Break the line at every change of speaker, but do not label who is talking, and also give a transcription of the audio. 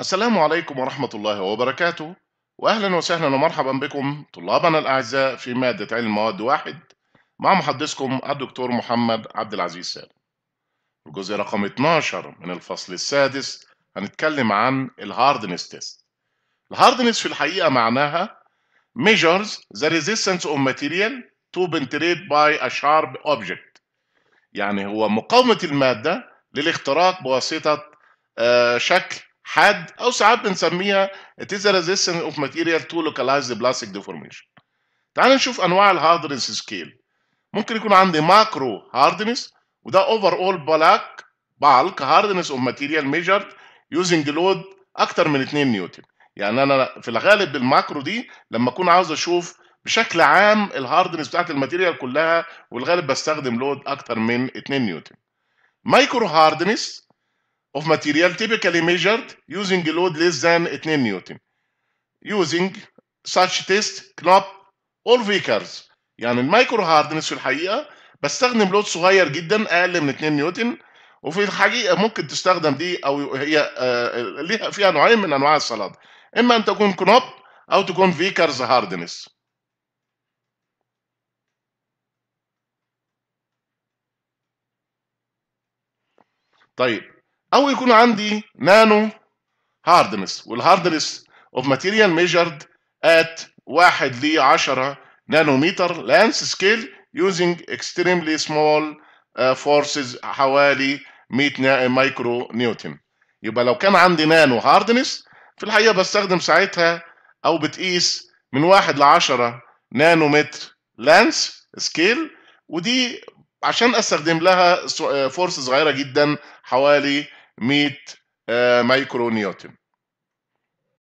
السلام عليكم ورحمة الله وبركاته وأهلا وسهلا ومرحبا بكم طلابنا الأعزاء في مادة علم مواد واحد مع محدثكم الدكتور محمد عبد العزيز سالم الجزء رقم 12 من الفصل السادس هنتكلم عن الهاردنس تيست الهاردنس في الحقيقة معناها measures the resistance of material to penetrate by a sharp object يعني هو مقاومة المادة للاختراق بواسطة آه، شكل حاد او ساعات بنسميها it is a resistance of material to localize the plastic deformation تعال نشوف انواع الهاردنس سكيل ممكن يكون عندي ماكرو هاردنس وده اوفر اول بلاك بالك هاردنس اوف ماتيريال ميجرد يوزنج لود اكتر من 2 نيوتن يعني انا في الغالب بالماكرو دي لما اكون عاوز اشوف بشكل عام الهاردنس بتاعت الماتيريال كلها والغالب بستخدم لود اكتر من 2 نيوتن مايكرو هاردنس of material typically measured using a load less than 2 نيوتن using such test knob or vehicles يعني المايكرو هاردنس في الحقيقه بستخدم لود صغير جدا اقل من 2 نيوتن وفي الحقيقه ممكن تستخدم دي او هي آه، ليها فيها نوعين من انواع الصلاد اما ان تكون كنوب او تكون فيكرز هاردنس طيب او يكون عندي نانو هاردنس والهاردنس اوف ماتيريال ميجرد ات 1 ل 10 نانومتر لانس سكيل يوزنج اكستريملي سمول فورسز حوالي 100 مايكرو نيوتن يبقى لو كان عندي نانو هاردنس في الحقيقه بستخدم ساعتها او بتقيس من 1 ل 10 نانومتر لانس سكيل ودي عشان استخدم لها فورس uh, صغيره جدا حوالي מיט אה, מייקרוניוטים.